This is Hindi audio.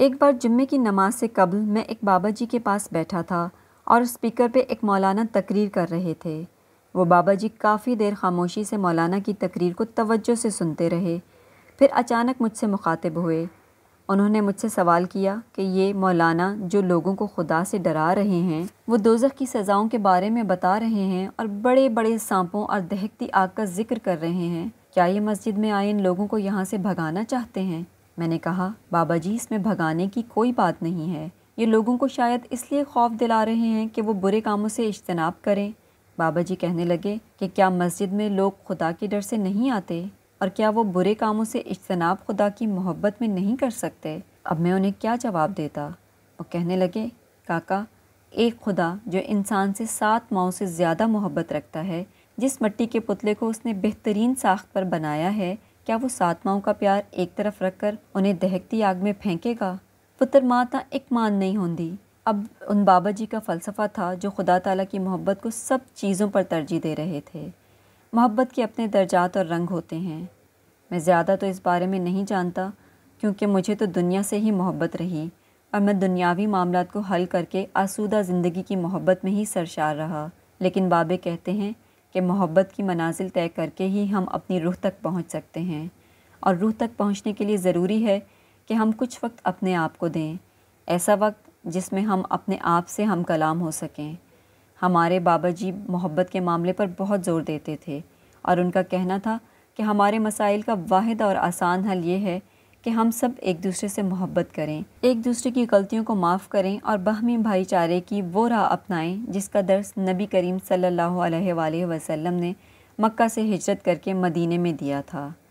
एक बार जुम्मे की नमाज से कबल मैं एक बाबा जी के पास बैठा था और स्पीकर पे एक मौलाना तकरीर कर रहे थे वो बाबा जी काफ़ी देर खामोशी से मौलाना की तकरीर को तवज्जो से सुनते रहे फिर अचानक मुझसे मुखातिब हुए उन्होंने मुझसे सवाल किया कि ये मौलाना जो लोगों को खुदा से डरा रहे हैं वो दोजख की सज़ाओं के बारे में बता रहे हैं और बड़े बड़े सांपों और दहकती आग का जिक्र कर रहे हैं क्या ये मस्जिद में आए इन लोगों को यहाँ से भगाना चाहते हैं मैंने कहा बाबा जी इसमें भगाने की कोई बात नहीं है ये लोगों को शायद इसलिए खौफ दिला रहे हैं कि वो बुरे कामों से इज्तनाब करें बाबा जी कहने लगे कि क्या मस्जिद में लोग खुदा के डर से नहीं आते और क्या वो बुरे कामों से इज्तनाब खुदा की मोहब्बत में नहीं कर सकते अब मैं उन्हें क्या जवाब देता वो कहने लगे काका एक खुदा जो इंसान से सात माओ से ज़्यादा मोहब्बत रखता है जिस मट्टी के पुतले को उसने बेहतरीन साख पर बनाया है क्या वो सात माओं का प्यार एक तरफ रखकर उन्हें दहकती आग में फेंकेगा पुत्र तो एक मान नहीं होंगी अब उन बाबा जी का फ़लसफ़ा था जो खुदा ताला की मोहब्बत को सब चीज़ों पर तरजीह दे रहे थे मोहब्बत के अपने दर्जात और रंग होते हैं मैं ज़्यादा तो इस बारे में नहीं जानता क्योंकि मुझे तो दुनिया से ही मोहब्बत रही और मैं दुनियावी मामला को हल करके आसूदा ज़िंदगी की मोहब्बत में ही सरशार रहा लेकिन बाबे कहते हैं कि मोहब्बत की मनाजिल तय करके ही हम अपनी रूह तक पहुंच सकते हैं और रूह तक पहुंचने के लिए ज़रूरी है कि हम कुछ वक्त अपने आप को दें ऐसा वक्त जिसमें हम अपने आप से हम कलाम हो सकें हमारे बाबा जी मोहब्बत के मामले पर बहुत ज़ोर देते थे और उनका कहना था कि हमारे मसाइल का वाद और आसान हल ये है कि हम सब एक दूसरे से मोहब्बत करें एक दूसरे की गलतियों को माफ़ करें और बहमी भाईचारे की वो राह अपनाएं जिसका दर्स नबी करीम सल्लल्लाहु अलैहि वसल्लम ने मक्का से हिजरत करके मदीने में दिया था